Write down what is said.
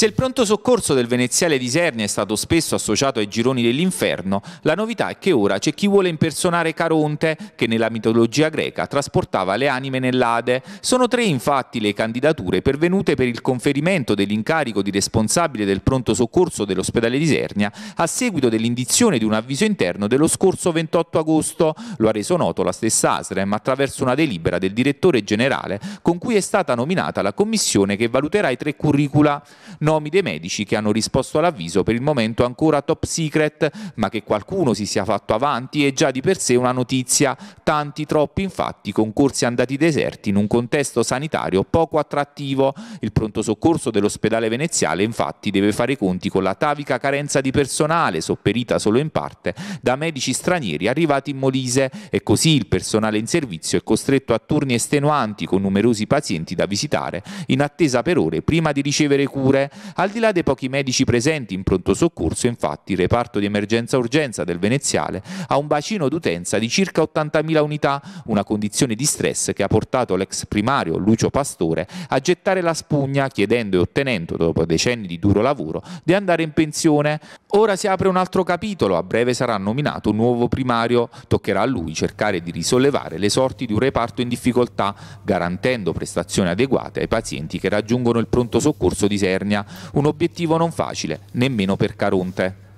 Se il pronto soccorso del veneziale di Serni è stato spesso associato ai gironi dell'inferno, la novità è che ora c'è chi vuole impersonare Caronte, che nella mitologia greca trasportava le anime nell'Ade. Sono tre infatti le candidature pervenute per il conferimento dell'incarico di responsabile del pronto soccorso dell'ospedale di Sernia a seguito dell'indizione di un avviso interno dello scorso 28 agosto. Lo ha reso noto la stessa Asrem attraverso una delibera del direttore generale con cui è stata nominata la commissione che valuterà i tre curricula. Non nomi dei medici che hanno risposto all'avviso per il momento ancora top secret, ma che qualcuno si sia fatto avanti è già di per sé una notizia. Tanti, troppi infatti, concorsi andati deserti in un contesto sanitario poco attrattivo. Il pronto soccorso dell'ospedale veneziale infatti deve fare conti con la tavica carenza di personale, sopperita solo in parte da medici stranieri arrivati in Molise e così il personale in servizio è costretto a turni estenuanti con numerosi pazienti da visitare in attesa per ore prima di ricevere cure. Al di là dei pochi medici presenti in pronto soccorso, infatti, il reparto di emergenza-urgenza del Veneziale ha un bacino d'utenza di circa 80.000 unità, una condizione di stress che ha portato l'ex primario Lucio Pastore a gettare la spugna chiedendo e ottenendo, dopo decenni di duro lavoro, di andare in pensione. Ora si apre un altro capitolo, a breve sarà nominato un nuovo primario, toccherà a lui cercare di risollevare le sorti di un reparto in difficoltà, garantendo prestazioni adeguate ai pazienti che raggiungono il pronto soccorso di Sernia un obiettivo non facile, nemmeno per Caronte.